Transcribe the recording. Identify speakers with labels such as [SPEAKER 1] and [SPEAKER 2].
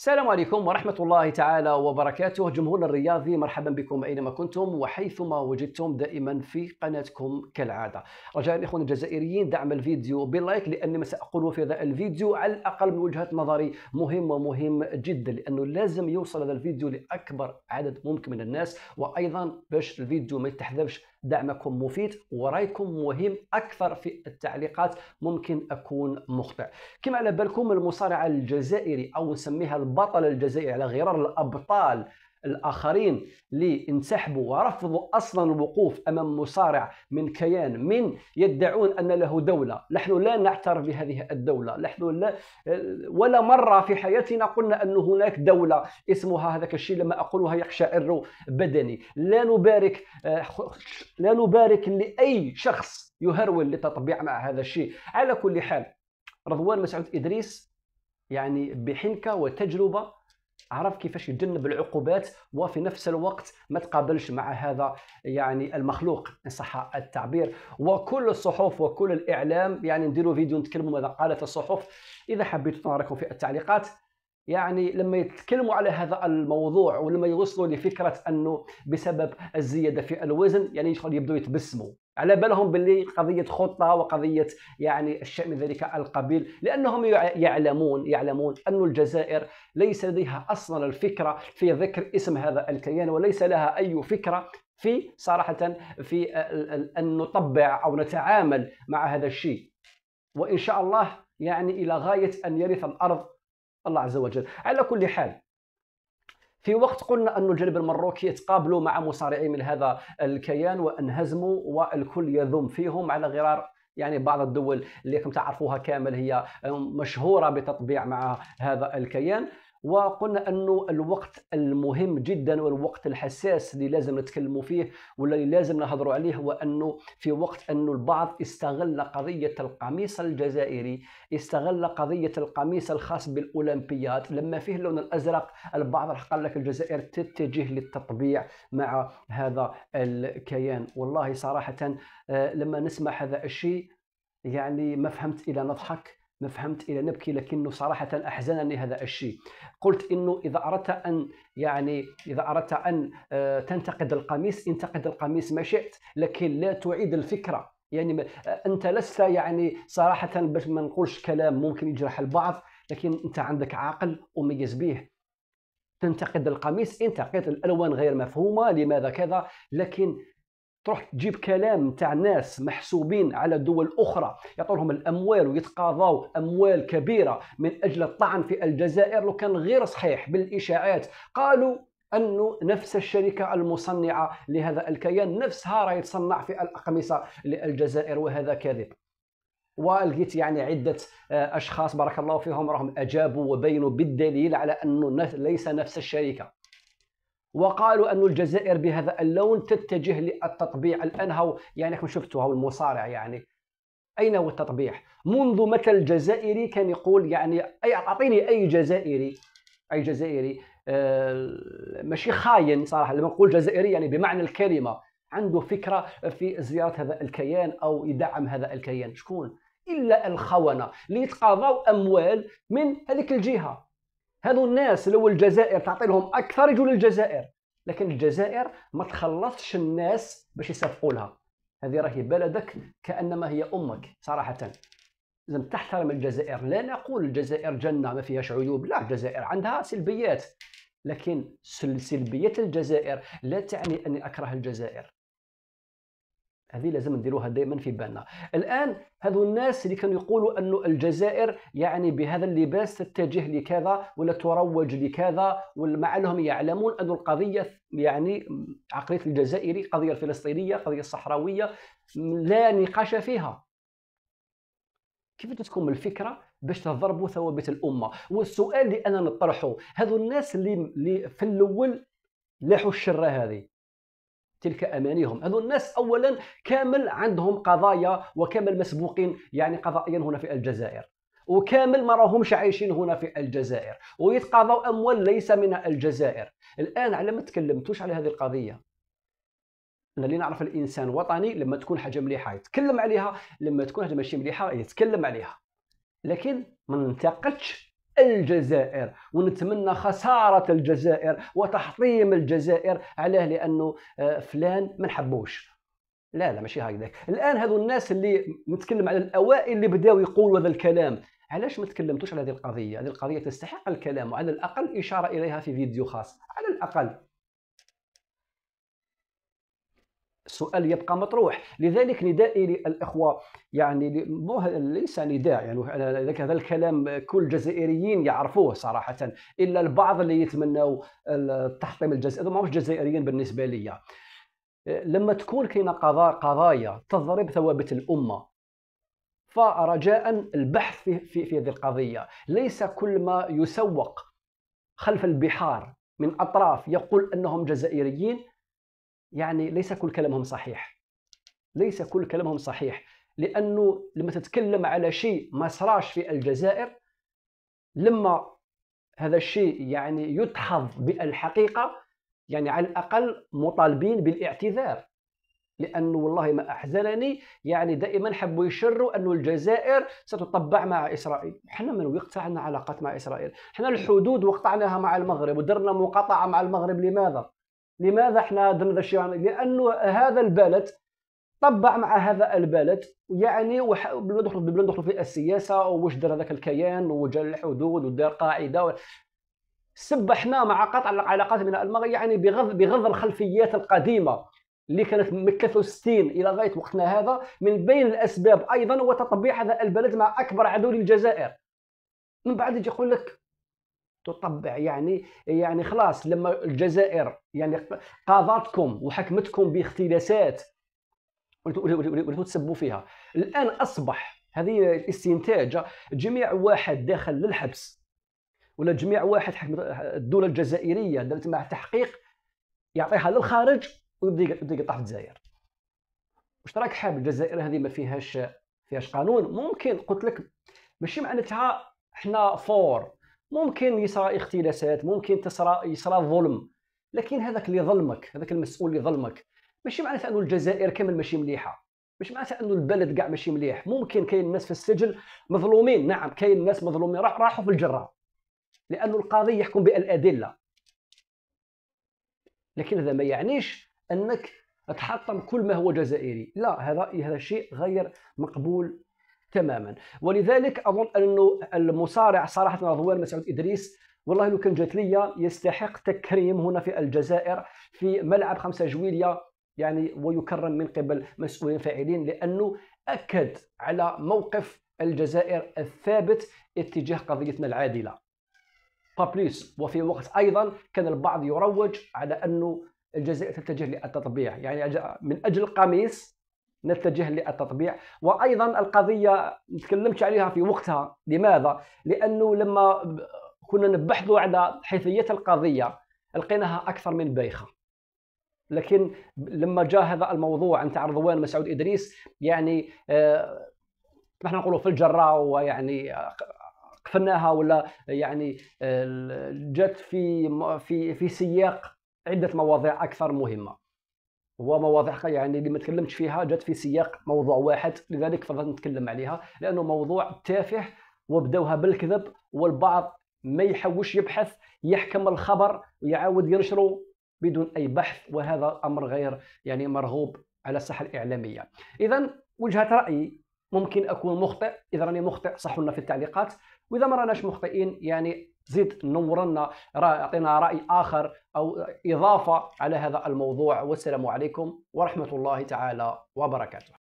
[SPEAKER 1] السلام عليكم ورحمة الله تعالى وبركاته جمهور الرياضي مرحبا بكم أينما كنتم وحيثما وجدتم دائما في قناتكم كالعادة رجاء الإخوان الجزائريين دعم الفيديو باللايك لأن ما سأقوله في هذا الفيديو على الأقل من وجهة نظري مهم ومهم جدا لأنه لازم يوصل هذا الفيديو لأكبر عدد ممكن من الناس وأيضا باش الفيديو ما يتحذفش دعمكم مفيد ورايكم مهم اكثر في التعليقات ممكن اكون مخطئ كما على بالكم المصارع الجزائري او نسميها البطل الجزائري على غرار الابطال الاخرين اللي انسحبوا ورفضوا اصلا الوقوف امام مصارع من كيان من يدعون ان له دوله، نحن لا نعترف بهذه الدوله، نحن لا ولا مره في حياتنا قلنا ان هناك دوله اسمها هذاك الشيء لما اقولها يقشعر بدني، لا نبارك لا نبارك لاي شخص يهرول لتطبيع مع هذا الشيء، على كل حال رضوان مسعود ادريس يعني بحنكه وتجربه عرف كيفاش يتجنب العقوبات وفي نفس الوقت ما تقابلش مع هذا يعني المخلوق ان صح التعبير وكل الصحف وكل الاعلام يعني نديروا فيديو نتكلموا ماذا قالت الصحف اذا حبيتوا نراكم في التعليقات يعني لما يتكلموا على هذا الموضوع ولما يوصلوا لفكره انه بسبب الزياده في الوزن يعني يدخل يبداو يتبسموا على بالهم باللي قضيه خطه وقضيه يعني الشيء من ذلك القبيل لانهم يعلمون يعلمون ان الجزائر ليس لديها اصلا الفكره في ذكر اسم هذا الكيان وليس لها اي فكره في صراحه في ان نطبع او نتعامل مع هذا الشيء وان شاء الله يعني الى غايه ان يرث الارض الله عز وجل على كل حال في وقت قلنا أن الجانب المروكي يتقابلوا مع مصارعين من هذا الكيان وانهزموا والكل يذم فيهم على غرار يعني بعض الدول اللي كم تعرفوها كامل هي مشهورة بتطبيع مع هذا الكيان وقلنا انه الوقت المهم جدا والوقت الحساس اللي لازم نتكلموا فيه ولا اللي لازم نهضروا عليه هو انه في وقت انه البعض استغل قضيه القميص الجزائري استغل قضيه القميص الخاص بالاولمبياد لما فيه اللون الازرق البعض راح قال لك الجزائر تتجه للتطبيع مع هذا الكيان والله صراحه آه، لما نسمع هذا الشيء يعني ما فهمت الى نضحك ما فهمت الى نبكي لكنه صراحه احزنني هذا الشيء قلت انه اذا اردت ان يعني اذا اردت ان آه، تنتقد القميص انتقد القميص ما شئت لكن لا تعيد الفكره يعني آه، انت لست يعني صراحه باش ما نقولش كلام ممكن يجرح البعض لكن انت عندك عقل وميز به تنتقد القميص انتقد الالوان غير مفهومه لماذا كذا لكن تروح تجيب كلام تاع ناس محسوبين على دول اخرى يعطونهم الاموال ويتقاضاو اموال كبيره من اجل الطعن في الجزائر لو كان غير صحيح بالاشاعات قالوا أنه نفس الشركة المصنعة لهذا الكيان نفسها راهي تصنع في الأقمصة للجزائر وهذا كذب ولقيت يعني عدة آه، أشخاص بارك الله فيهم راهم أجابوا وبينوا بالدليل على أنه ليس نفس الشركة وقالوا أن الجزائر بهذا اللون تتجه للتطبيع الآن هو يعني كما شفتوا هو المصارع يعني أين هو التطبيع منذ متى الجزائري كان يقول يعني أي أعطيني أي جزائري أي جزائري آه، ماشي خاين صراحة لما نقول جزائري يعني بمعنى الكلمة عنده فكرة في زيارة هذا الكيان أو يدعم هذا الكيان شكون إلا الخونة اللي يتقاضوا أموال من هذيك الجهة هذو الناس لو الجزائر تعطي لهم اكثر يجوا للجزائر لكن الجزائر ما تخلصش الناس باش يصفقوا لها هذه راهي بلدك كانما هي امك صراحه لازم تحترم الجزائر لا نقول الجزائر جنه ما فيهاش عيوب لا الجزائر عندها سلبيات لكن سلبيات الجزائر لا تعني اني اكره الجزائر هذه لازم نديروها دائما في بالنا الان هذو الناس اللي كانوا يقولوا انه الجزائر يعني بهذا اللباس تتجه لكذا ولا تروج لكذا ومع انهم يعلمون ان القضيه يعني عقليه الجزائري قضيه الفلسطينيه قضيه الصحراويه لا نقاش فيها كيف تتكون الفكره باش تضربوا ثوابت الامه والسؤال اللي انا نطرحه هذو الناس اللي, اللي في الاول لاحوا الشره هذه تلك امانيهم هذو الناس اولا كامل عندهم قضايا وكامل مسبوقين يعني قضائيا هنا في الجزائر وكامل ما راهمش عايشين هنا في الجزائر ويتقاضوا اموال ليس من الجزائر الان على ما تكلمتوش على هذه القضيه انا اللي نعرف الانسان وطني لما تكون حاجه مليحه يتكلم عليها لما تكون حاجه ماشي مليحه يتكلم عليها لكن ما ننتقدش الجزائر ونتمنى خسارة الجزائر وتحطيم الجزائر علاه لأنه آه، فلان ما نحبوش لا لا ماشي هكذاك الان هذو الناس اللي نتكلم على الاوائل اللي بداوا يقولوا هذا الكلام علاش ما تكلمتوش على هذه القضيه هذه القضيه تستحق الكلام وعلى الاقل اشاره اليها في فيديو خاص على الاقل سؤال يبقى مطروح لذلك ندائي للاخوه يعني ليس نداء يعني هذا الكلام كل الجزائريين يعرفوه صراحه الا البعض اللي يتمنوا التحطيم الجزائري ماهوش جزائريين بالنسبه لي لما تكون كاينه قضايا تضرب ثوابت الامه فرجاء البحث في, في, في هذه القضية ليس كل ما يسوق خلف البحار من أطراف يقول أنهم جزائريين يعني ليس كل كلامهم صحيح ليس كل كلامهم صحيح لانه لما تتكلم على شيء ما صراش في الجزائر لما هذا الشيء يعني يدحض بالحقيقه يعني على الاقل مطالبين بالاعتذار لانه والله ما احزنني يعني دائما حبوا يشروا انه الجزائر ستطبع مع اسرائيل حنا من الوقت علاقات مع اسرائيل حنا الحدود وقطعناها مع المغرب ودرنا مقاطعه مع المغرب لماذا لماذا احنا درنا هذا الشيء لانه هذا البلد طبع مع هذا البلد يعني وح... بلا ندخل في السياسه واش دار هذاك الكيان وجا الحدود ودار قاعده و... سبحنا مع قطع العلاقات من المغرب يعني بغض بغض الخلفيات القديمه اللي كانت من 63 الى غايه وقتنا هذا من بين الاسباب ايضا هو تطبيع هذا البلد مع اكبر عدو للجزائر من بعد يجي يقول لك تطبع يعني يعني خلاص لما الجزائر يعني قاضاتكم وحكمتكم باختلاسات وتسبوا فيها الان اصبح هذه الاستنتاج جميع واحد داخل للحبس ولا جميع واحد حكم الدوله الجزائريه درت مع تحقيق يعطيها للخارج ويبدا يقطع في الجزائر واش راك حاب الجزائر هذه ما فيهاش فيهاش قانون ممكن قلت لك ماشي معناتها حنا فور ممكن يصرى اختلاسات ممكن تصرى يصرى ظلم لكن هذاك اللي ظلمك هذاك المسؤول اللي ظلمك ماشي معناتها انه الجزائر كامل ماشي مليحه مش معناتها انه البلد كاع ماشي مليح ممكن كاين الناس في السجن مظلومين نعم كاين الناس مظلومين راح راحوا في الجره لانه القاضي يحكم بالادله لكن هذا ما يعنيش انك تحطم كل ما هو جزائري لا هذا هذا شيء غير مقبول تماما ولذلك اظن انه المصارع صراحه رضوان مسعود ادريس والله لو كان جات ليا يستحق تكريم هنا في الجزائر في ملعب 5 جويليا يعني ويكرم من قبل مسؤولين فاعلين لانه اكد على موقف الجزائر الثابت اتجاه قضيتنا العادله بابليس وفي وقت ايضا كان البعض يروج على انه الجزائر تتجه للتطبيع يعني من اجل قميص نتجه للتطبيع وايضا القضيه تكلمت عليها في وقتها لماذا لانه لما كنا نبحثوا على حيثيه القضيه لقيناها اكثر من بايخه لكن لما جاء هذا الموضوع نتاع رضوان مسعود ادريس يعني آه احنا نقولوا في الجراء ويعني آه، قفلناها ولا يعني آه جات في في في سياق عده مواضيع اكثر مهمه هو مواضيع يعني اللي ما تكلمتش فيها جات في سياق موضوع واحد لذلك فضلت نتكلم عليها لانه موضوع تافه وبداوها بالكذب والبعض ما يحوش يبحث يحكم الخبر ويعاود ينشره بدون اي بحث وهذا امر غير يعني مرغوب على الساحه الاعلاميه اذا وجهه رايي ممكن اكون مخطئ اذا راني مخطئ صحوا لنا في التعليقات واذا ما راناش مخطئين يعني زيد نورنا اعطينا راي اخر او اضافه على هذا الموضوع والسلام عليكم ورحمه الله تعالى وبركاته